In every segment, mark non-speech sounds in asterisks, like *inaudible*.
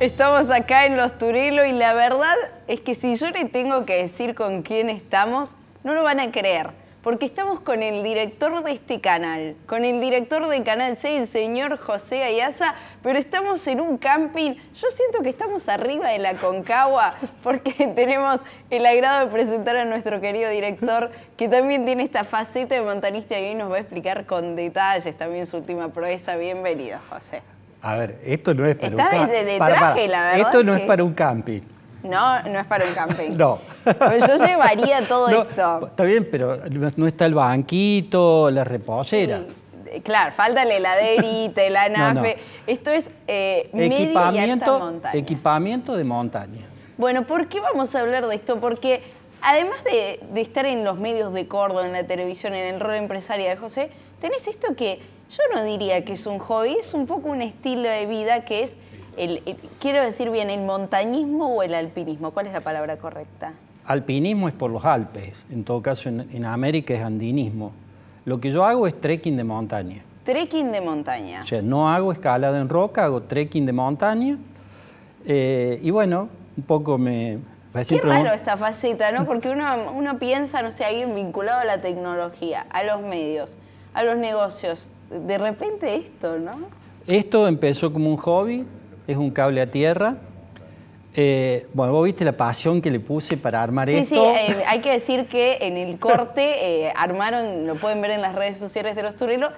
Estamos acá en Los Turelo y la verdad es que si yo le tengo que decir con quién estamos, no lo van a creer. Porque estamos con el director de este canal, con el director de Canal 6, el señor José Ayaza, pero estamos en un camping. Yo siento que estamos arriba de la Concagua porque *laughs* tenemos el agrado de presentar a nuestro querido director que también tiene esta faceta de montanista y hoy nos va a explicar con detalles también su última proeza. Bienvenido, José. A ver, esto no es para Está un desde de traje, la verdad. Esto no es, para un camping. No, no es para un camping. *laughs* no. Pues yo llevaría todo esto. Está bien, pero no está el banquito, la reposera. claro, falta la heladerita, el *laughs* anafe. Esto es eh, equipamiento, montaña. Equipamiento de montaña. Bueno, ¿por qué vamos a hablar de esto? Porque además de, estar en los medios de Córdoba, en la televisión, en el rol empresarial de José, tenés esto que yo no diría que es un hobby, es un poco un estilo de vida que es, el, quiero decir bien, el montañismo o el alpinismo. ¿Cuál es la palabra correcta? Alpinismo es por los Alpes, en todo caso en, América es andinismo. Lo que yo hago es trekking de montaña. Trekking de montaña. O sea, no hago escalada en roca, hago trekking de montaña. Eh, y bueno, un poco me... Qué raro esta faceta, ¿no? Porque uno, uno piensa, no sé, alguien vinculado a la tecnología, a los medios, a los negocios, de repente esto, ¿no? Esto empezó como un hobby, es un cable a tierra. Eh, bueno, vos viste la pasión que le puse para armar esto. Sí, sí, eh, hay que decir que en el corte eh, armaron, lo pueden ver en las redes sociales de los turelos,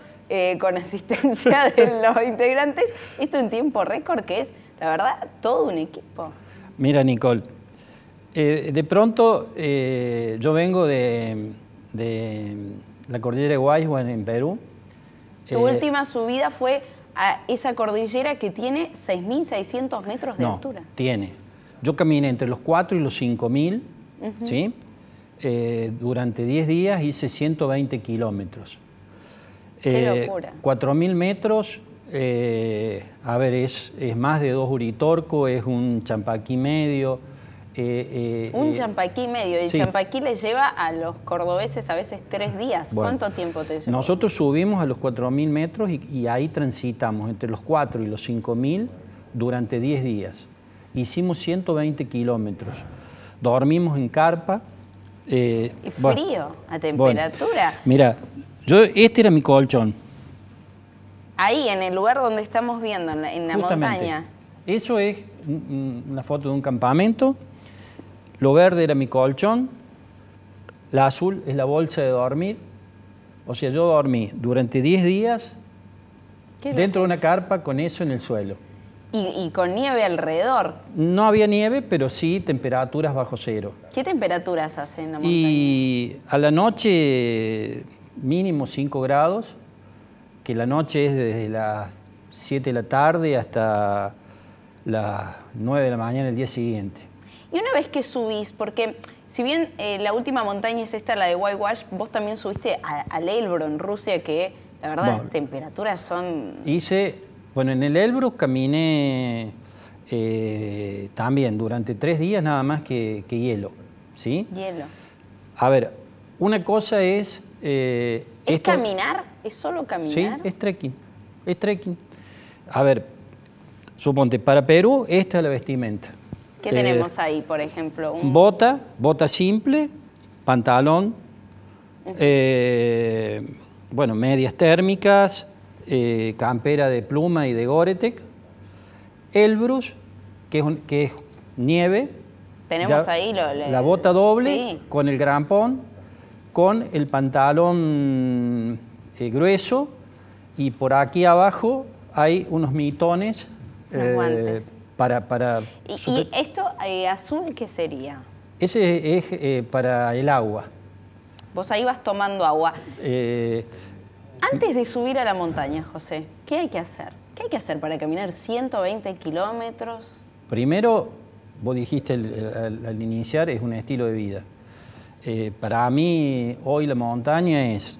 con asistencia *laughs* de los integrantes, esto en tiempo récord, que es, la verdad, todo un equipo. Mira, Nicole, de pronto yo vengo de, la cordillera de en Perú, tu última subida fue a esa cordillera que tiene 6.600 metros de no, altura. Tiene. Yo caminé entre los 4 y los 5.000, ¿sí? Eh, durante 10 días hice 120 kilómetros. Qué eh, locura. 4.000 metros, eh, a ver, es, es, más de dos Uritorco, es un champaquí medio, eh, eh, un eh, champaquí medio. Y el champaquí le lleva a los cordobeses a veces tres días. ¿Cuánto tiempo te lleva? Nosotros subimos a los 4.000 metros y, ahí transitamos entre los 4 y los 5.000 durante 10 días. Hicimos 120 kilómetros. Dormimos en carpa. frío, a temperatura. mira, yo, este era mi colchón. Ahí, en el lugar donde estamos viendo, en la montaña. Eso es una foto de un campamento lo verde era mi colchón, la azul es la bolsa de dormir. O sea, yo dormí durante 10 días dentro de una carpa con eso en el suelo. ¿Y, con nieve alrededor? No había nieve, pero sí temperaturas bajo cero. ¿Qué temperaturas hacen en la montaña? Y a la noche mínimo 5 grados, que la noche es desde las 7 de la tarde hasta las 9 de la mañana el día siguiente. Y una vez que subís, porque si bien eh, la última montaña es esta, la de Whitewash, vos también subiste al Elbro en Rusia, que la verdad las temperaturas son... Hice, bueno, en el Elbro caminé eh, también durante tres días nada más que, hielo, ¿sí? Hielo. A ver, una cosa es... Eh, ¿Es caminar? ¿Es solo caminar? Sí, es trekking, es trekking. A ver, suponte, para Perú esta es la vestimenta. ¿Qué eh, tenemos ahí, por ejemplo? Bota, bota simple, pantalón, eh, bueno, medias térmicas, eh, campera de pluma y de Goretec, Elbrus, que es, nieve. Tenemos ahí la bota doble con el grampón, con el pantalón grueso y por aquí abajo hay unos mitones. ¿Y, esto eh, azul qué sería? Ese es eh, para el agua. Vos ahí vas tomando agua. Eh, Antes de subir a la montaña, José, ¿qué hay que hacer? ¿Qué hay que hacer para caminar 120 kilómetros? Primero, vos dijiste al, iniciar, es un estilo de vida. para mí, hoy la montaña es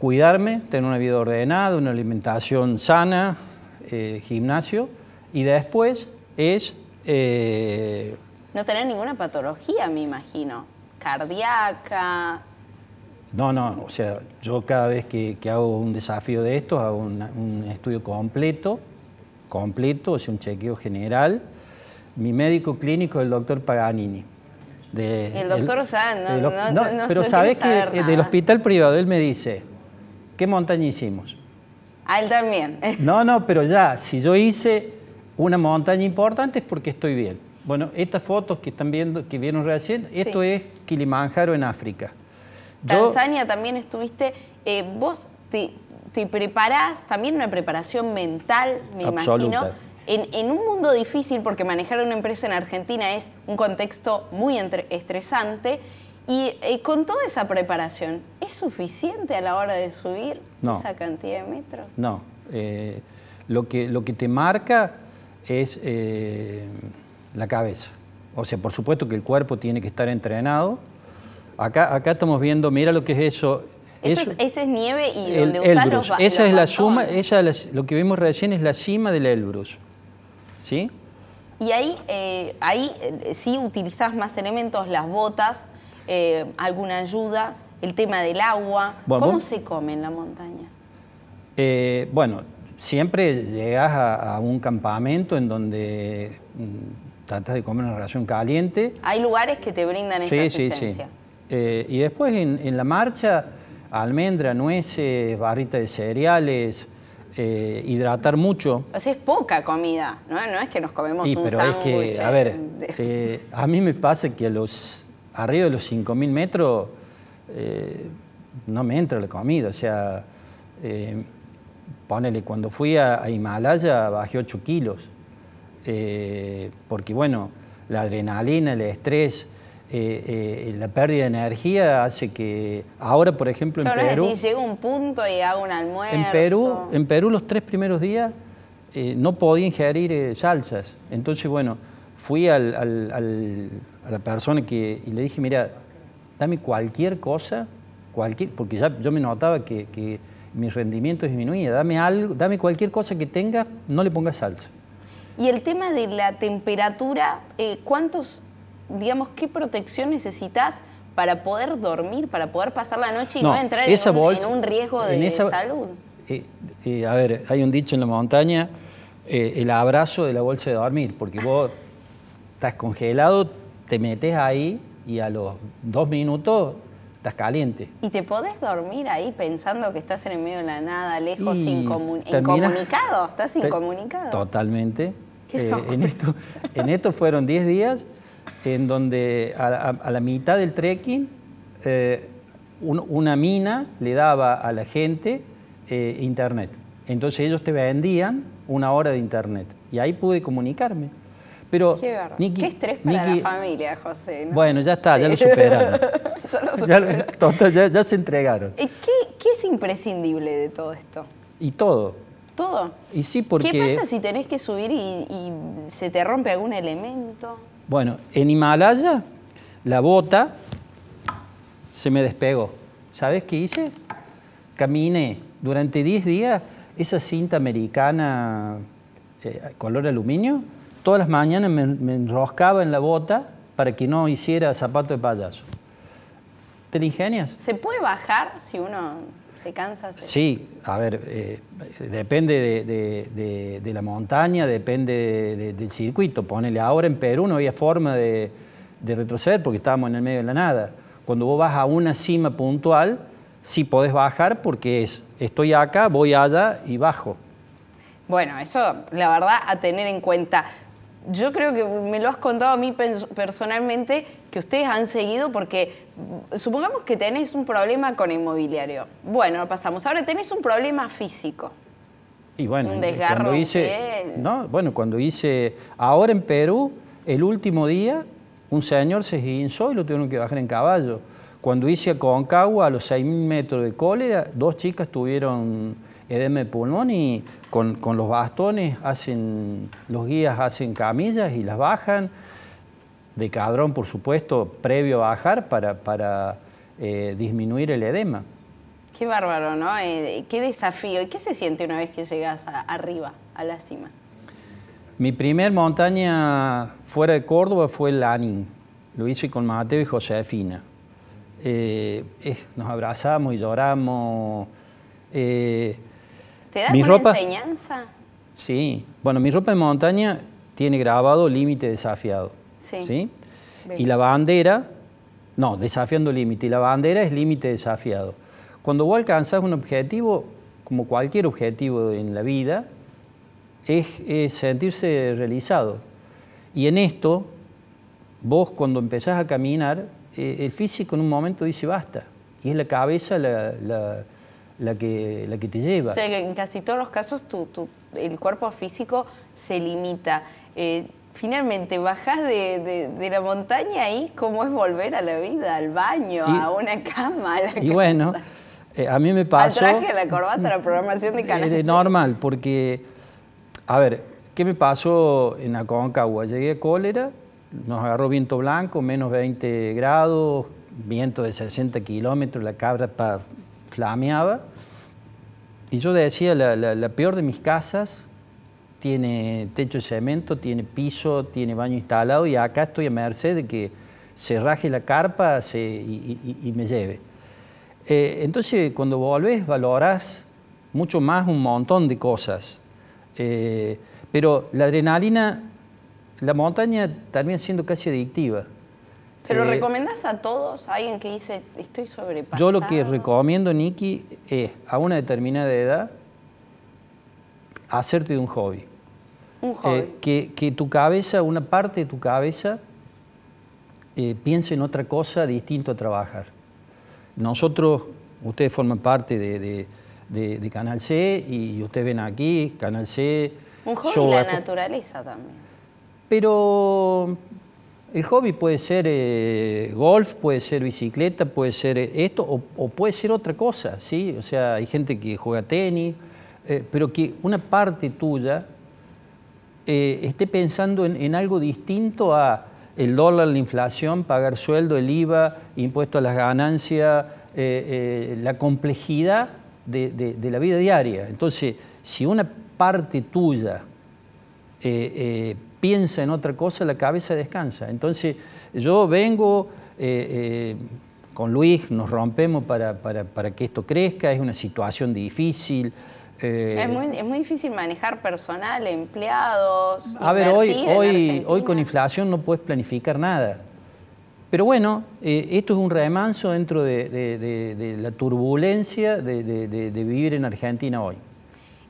cuidarme, tener una vida ordenada, una alimentación sana, gimnasio y después es... Eh, no tener ninguna patología, me imagino. Cardíaca. No, no, o sea, yo cada vez que, hago un desafío de estos, hago un estudio completo, completo, es un chequeo general. Mi médico clínico es el doctor Paganini. De, el doctor o San, no, no, no, no Pero sabes que del hospital privado él me dice, ¿qué montaña hicimos? A ah, él también. No, no, pero ya, si yo hice una montaña importante es porque estoy bien. Bueno, estas fotos que están viendo, que vieron recién, esto es Kilimanjaro en África. Tanzania también estuviste, eh, vos te, preparás, también una preparación mental, me imagino. En, un mundo difícil, porque manejar una empresa en Argentina es un contexto muy estresante, y eh, con toda esa preparación, ¿es suficiente a la hora de subir esa cantidad de metros? No. Eh, lo, que, lo que te marca es eh, la cabeza. O sea, por supuesto que el cuerpo tiene que estar entrenado. Acá, acá estamos viendo, mira lo que es eso. Eso, es, es nieve y el, donde Esa es la suma, lo que vimos recién es la cima del Elbrus. ¿Sí? Y ahí, eh, ahí eh, sí utilizás más elementos, las botas, alguna ayuda, el tema del agua. ¿Cómo se come en la montaña? bueno, siempre llegas a, un campamento en donde mm, tratas de comer una relación caliente. Hay lugares que te brindan esa asistencia. Sí, sí. Eh, y después en, la marcha, almendra, nueces, barrita de cereales, eh, hidratar mucho. O sea, es poca comida, ¿no? No es que nos comemos sí, pero es que, a ver, eh, a mí me pasa que a los, arriba de los 5.000 metros no me entra la comida, o sea cuando fui a, Himalaya bajé 8 kilos, eh, porque bueno, la adrenalina, el estrés, eh, eh, la pérdida de energía hace que ahora, por ejemplo, en Perú... No llego un punto y hago un almuerzo. En Perú, en Perú los tres primeros días no podía ingerir salsas. Entonces, bueno, fui al, a la persona que, y le dije, mira, dame cualquier cosa, cualquier, porque ya yo me notaba que mi rendimiento disminuye, Dame, algo, dame cualquier cosa que tenga, no le pongas salsa. Y el tema de la temperatura, eh, ¿cuántos, digamos, qué protección necesitas para poder dormir, para poder pasar la noche y no, entrar en un, riesgo de salud? Eh, eh, a ver, hay un dicho en la montaña, el abrazo de la bolsa de dormir, porque vos estás congelado, te metes ahí y a los dos minutos estás caliente. Y te podés dormir ahí pensando que estás en el medio de la nada, lejos, incomunicado, estás incomunicado. Totalmente. Eh, en, esto, en esto fueron 10 días en donde a, la mitad del trekking eh, una mina le daba a la gente eh, internet. Entonces ellos te vendían una hora de internet y ahí pude comunicarme. Pero, Qué, estrés para la familia, José. Bueno, ya está, ya lo superaron. *laughs* ya, Ya, se entregaron. ¿Qué, es imprescindible de todo esto? Y todo. ¿Todo? Y sí, porque... ¿Qué pasa si tenés que subir y, se te rompe algún elemento? Bueno, en Himalaya, la bota se me despegó. ¿Sabes qué hice? Caminé durante 10 días esa cinta americana eh, color aluminio, todas las mañanas me, enroscaba en la bota para que no hiciera zapato de payaso. ¿Te lo ingenias? ¿Se puede bajar si uno se cansa? Sí, a ver, eh, depende de, de, la montaña, depende del circuito. Ponele, ahora en Perú no había forma de, retroceder porque estábamos en el medio de la nada. Cuando vos vas a una cima puntual, sí podés bajar porque es, estoy acá, voy allá y bajo. Bueno, eso la verdad a tener en cuenta yo creo que me lo has contado a mí personalmente, que ustedes han seguido porque mm, supongamos que tenés un problema con inmobiliario. Bueno, pasamos. Ahora tenés un problema físico. Y bueno, un desgarro no, bueno, cuando hice, ahora en Perú, el último día, un señor se hinchó y lo tuvieron que bajar en caballo. Cuando hice a Concagua, a los 6.000 metros de cólera, dos chicas tuvieron edema de pulmón y con, los bastones hacen, los guías hacen camillas y las bajan, de cabrón por supuesto, previo a bajar para, para eh, disminuir el edema. Qué bárbaro, ¿no? Eh, qué desafío. ¿Y qué se siente una vez que llegas arriba, a la cima? Mi primer montaña fuera de Córdoba fue el Anín Lo hice con Mateo y Josefina. Eh, nos abrazamos y lloramos. ¿Te das ropa, enseñanza? Sí. Bueno, mi ropa de montaña tiene grabado límite desafiado. Sí. Y la bandera, no, desafiando límite. Y la bandera es límite desafiado. Cuando vos alcanzas un objetivo, como cualquier objetivo en la vida, es, sentirse realizado. Y en esto, vos cuando empezás a caminar, eh, el físico en un momento dice basta. Y es la cabeza la la que, la que te lleva. O sea, en casi todos los casos tu, tu, el cuerpo físico se limita. Eh, finalmente bajas de, la montaña y cómo es volver a la vida, al baño, a una cama, a la Y bueno, eh, a mí me pasó... Al traje, la corbata, la programación de canales. Es normal, porque, a ver, ¿qué me pasó en Aconcagua? Llegué a cólera, nos agarró viento blanco, menos 20 grados, viento de 60 kilómetros, la cabra para flameaba. Y yo decía, la, peor de mis casas tiene techo de cemento, tiene piso, tiene baño instalado y acá estoy a merced de que se raje la carpa se, y, me lleve. Eh, entonces, cuando volvés, valorás mucho más un montón de cosas. Eh, pero la adrenalina, la montaña termina siendo casi adictiva. ¿Se lo eh, recomendás a todos? ¿A alguien que dice, estoy sobrepasado? Yo lo que recomiendo, Niki, es a una determinada edad hacerte de un hobby. Un eh, hobby. que, tu cabeza, una parte de tu cabeza, eh, piense en otra cosa distinto a trabajar. Nosotros, ustedes forman parte de, Canal C y ustedes ven aquí, Canal C. Un hobby la naturaleza también. Pero el hobby puede ser eh, golf, puede ser bicicleta, puede ser eh, esto o, puede ser otra cosa, ¿sí? O sea, hay gente que juega tenis, eh, pero que una parte tuya esté pensando en, algo distinto a el dólar, la inflación, pagar sueldo, el IVA, impuesto a las ganancias, la complejidad de, la vida diaria. Entonces, si una parte tuya piensa en otra cosa, la cabeza descansa. Entonces yo vengo, eh, eh, con Luis nos rompemos para, para, que esto crezca, es una situación difícil. Eh, es, muy, es, muy, difícil manejar personal, empleados. A ver, hoy, hoy, hoy con inflación no puedes planificar nada. Pero bueno, esto es un remanso dentro de la turbulencia de, vivir en Argentina hoy.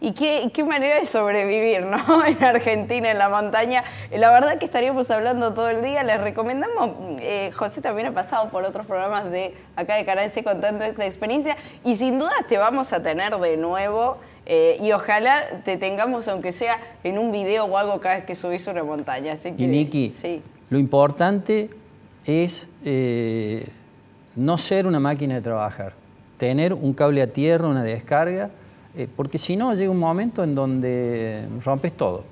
Y qué, manera de sobrevivir, ¿no? *laughs* En Argentina, en la montaña. La verdad que estaríamos hablando todo el día. Les recomendamos, eh, José también ha pasado por otros programas de acá de Canal C contando esta experiencia. Y sin duda te vamos a tener de nuevo. Eh, y ojalá te tengamos, aunque sea en un video o algo, cada vez que subís una montaña. Así y Nicky, lo importante es eh, no ser una máquina de trabajar, tener un cable a tierra, una descarga eh, porque si no, llega un momento en donde rompes todo.